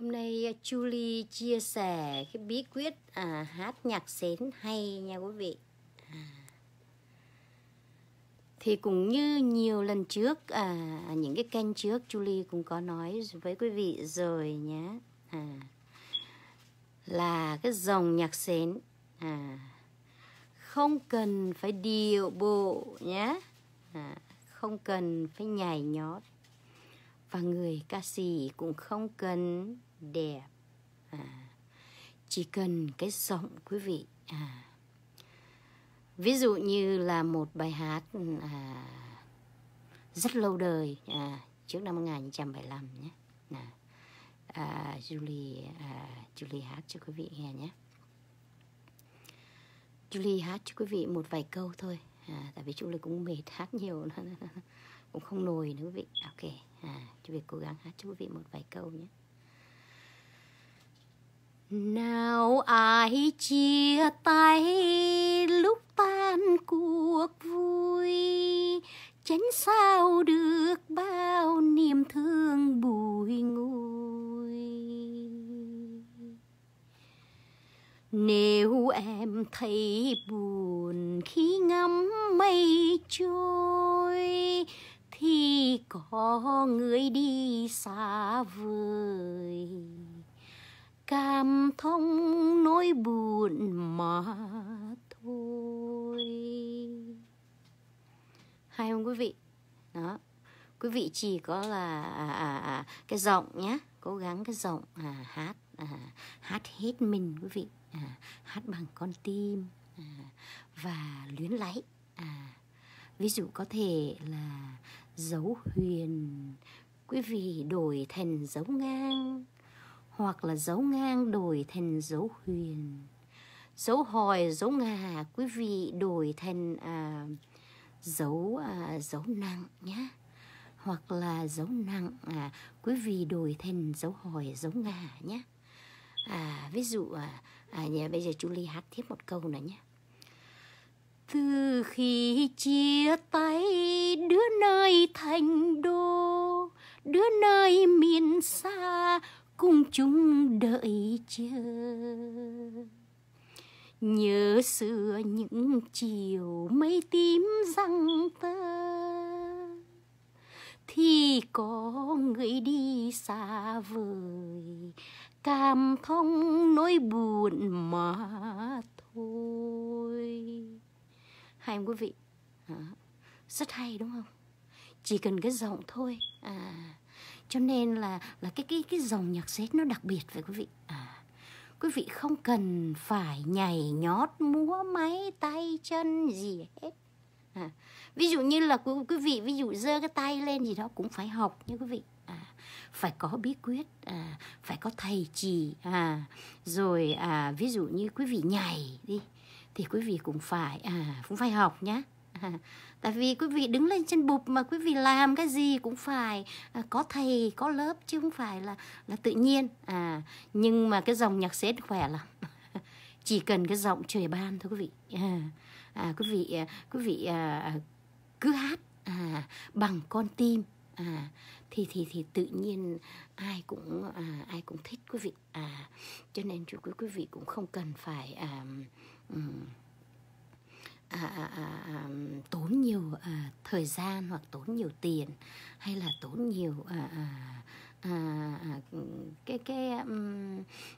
Hôm nay à, Julie chia sẻ cái bí quyết à, hát nhạc sến hay nha quý vị. À. Thì cũng như nhiều lần trước à, những cái kênh trước Julie cũng có nói với quý vị rồi nhé. À, là cái dòng nhạc sến à, không cần phải điệu bộ nhé. À, không cần phải nhảy nhót và người ca sĩ cũng không cần đẹp à, chỉ cần cái giọng quý vị à, ví dụ như là một bài hát à, rất lâu đời à, trước năm 1975 nhé à, à, Julie à, Julie hát cho quý vị nghe nhé Julie hát cho quý vị một vài câu thôi à, tại vì Julie cũng mệt hát nhiều nữa cũng không nồi nữa quý vị à, ok à chú việt cố gắng hát cho quý vị một vài câu nhé nào ai chia tay lúc tan cuộc vui tránh sao được bao niềm thương bùi ngùi nếu em thấy buồn khi ngắm mây trôi có người đi xa vời cảm thông nỗi buồn mà thôi hay không quý vị đó quý vị chỉ có là à, à, à, à cái giọng nhé cố gắng cái giọng à, hát à, hát hết mình quý vị à, hát bằng con tim à, và luyến láy à, ví dụ có thể là dấu huyền quý vị đổi thành dấu ngang hoặc là dấu ngang đổi thành dấu huyền dấu hỏi dấu ngà quý vị đổi thành à, dấu à, dấu nặng nhé hoặc là dấu nặng à, quý vị đổi thành dấu hỏi dấu ngà nhé à, ví dụ à, à, bây giờ chú ly hát tiếp một câu nữa nhé từ khi chia tay đứa nơi thành đô đứa nơi miền xa cùng chúng đợi chờ nhớ xưa những chiều mây tím răng tơ thì có người đi xa vời cảm thông nỗi buồn mà thôi hay không quý vị? À, rất hay đúng không? Chỉ cần cái giọng thôi. À, cho nên là là cái cái cái dòng nhạc dết nó đặc biệt phải quý vị. À, quý vị không cần phải nhảy nhót múa máy tay chân gì hết. À, ví dụ như là quý, quý vị ví dụ giơ cái tay lên gì đó cũng phải học nha quý vị à, phải có bí quyết à, phải có thầy trì à, rồi à, ví dụ như quý vị nhảy đi thì quý vị cũng phải à cũng phải học nhé tại vì quý vị đứng lên trên bụp mà quý vị làm cái gì cũng phải à, có thầy có lớp chứ không phải là là tự nhiên à nhưng mà cái dòng nhạc sến khỏe lắm chỉ cần cái giọng trời ban thôi quý vị à, quý vị à, quý vị à, cứ hát à, bằng con tim à thì thì thì tự nhiên ai cũng à, ai cũng thích quý vị à cho nên chủ quý quý vị cũng không cần phải à, um, à, à, à, à, tốn nhiều à, thời gian hoặc tốn nhiều tiền hay là tốn nhiều à, à, à, à cái cái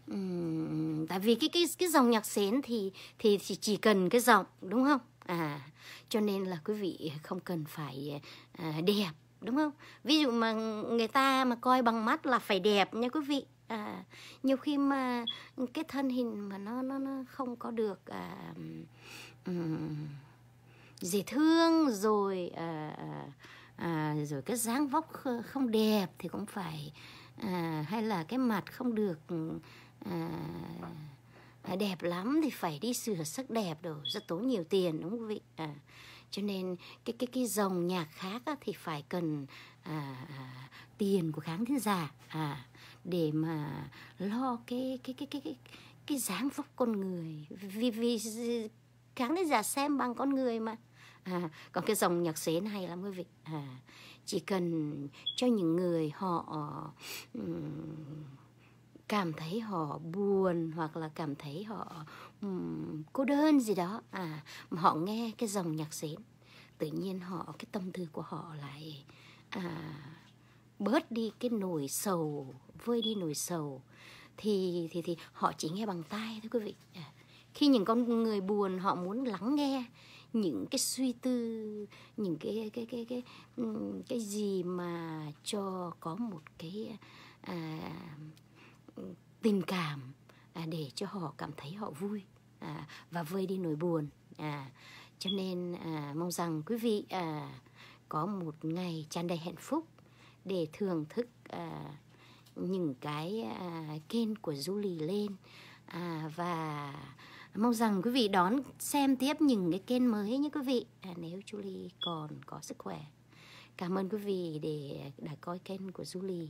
um, tại vì cái cái cái dòng nhạc sến thì thì thì chỉ cần cái giọng đúng không à cho nên là quý vị không cần phải à, đẹp đúng không ví dụ mà người ta mà coi bằng mắt là phải đẹp nha quý vị à, nhiều khi mà cái thân hình mà nó nó, nó không có được à, um, dễ thương rồi à, à, à, rồi cái dáng vóc không đẹp thì cũng phải à, hay là cái mặt không được à, à đẹp lắm thì phải đi sửa sắc đẹp rồi rất tốn nhiều tiền đúng không quý vị à, cho nên cái cái cái dòng nhạc khác á, thì phải cần à, à, tiền của khán thính giả à, để mà lo cái cái cái cái cái, cái dáng vóc con người vì vì khán thính giả xem bằng con người mà à, còn cái dòng nhạc xến này lắm quý vị à, chỉ cần cho những người họ um, cảm thấy họ buồn hoặc là cảm thấy họ um, cô đơn gì đó à họ nghe cái dòng nhạc xến tự nhiên họ cái tâm tư của họ lại à, bớt đi cái nỗi sầu vơi đi nỗi sầu thì thì thì họ chỉ nghe bằng tai thôi quý vị à, khi những con người buồn họ muốn lắng nghe những cái suy tư những cái cái cái cái cái, cái gì mà cho có một cái à, tình cảm à, để cho họ cảm thấy họ vui à, và vơi đi nỗi buồn à, cho nên à, mong rằng quý vị à, có một ngày tràn đầy hạnh phúc để thưởng thức à, những cái à, kênh của Julie lên à, và mong rằng quý vị đón xem tiếp những cái kênh mới nhé quý vị à, nếu Julie còn có sức khỏe cảm ơn quý vị để đã coi kênh của Julie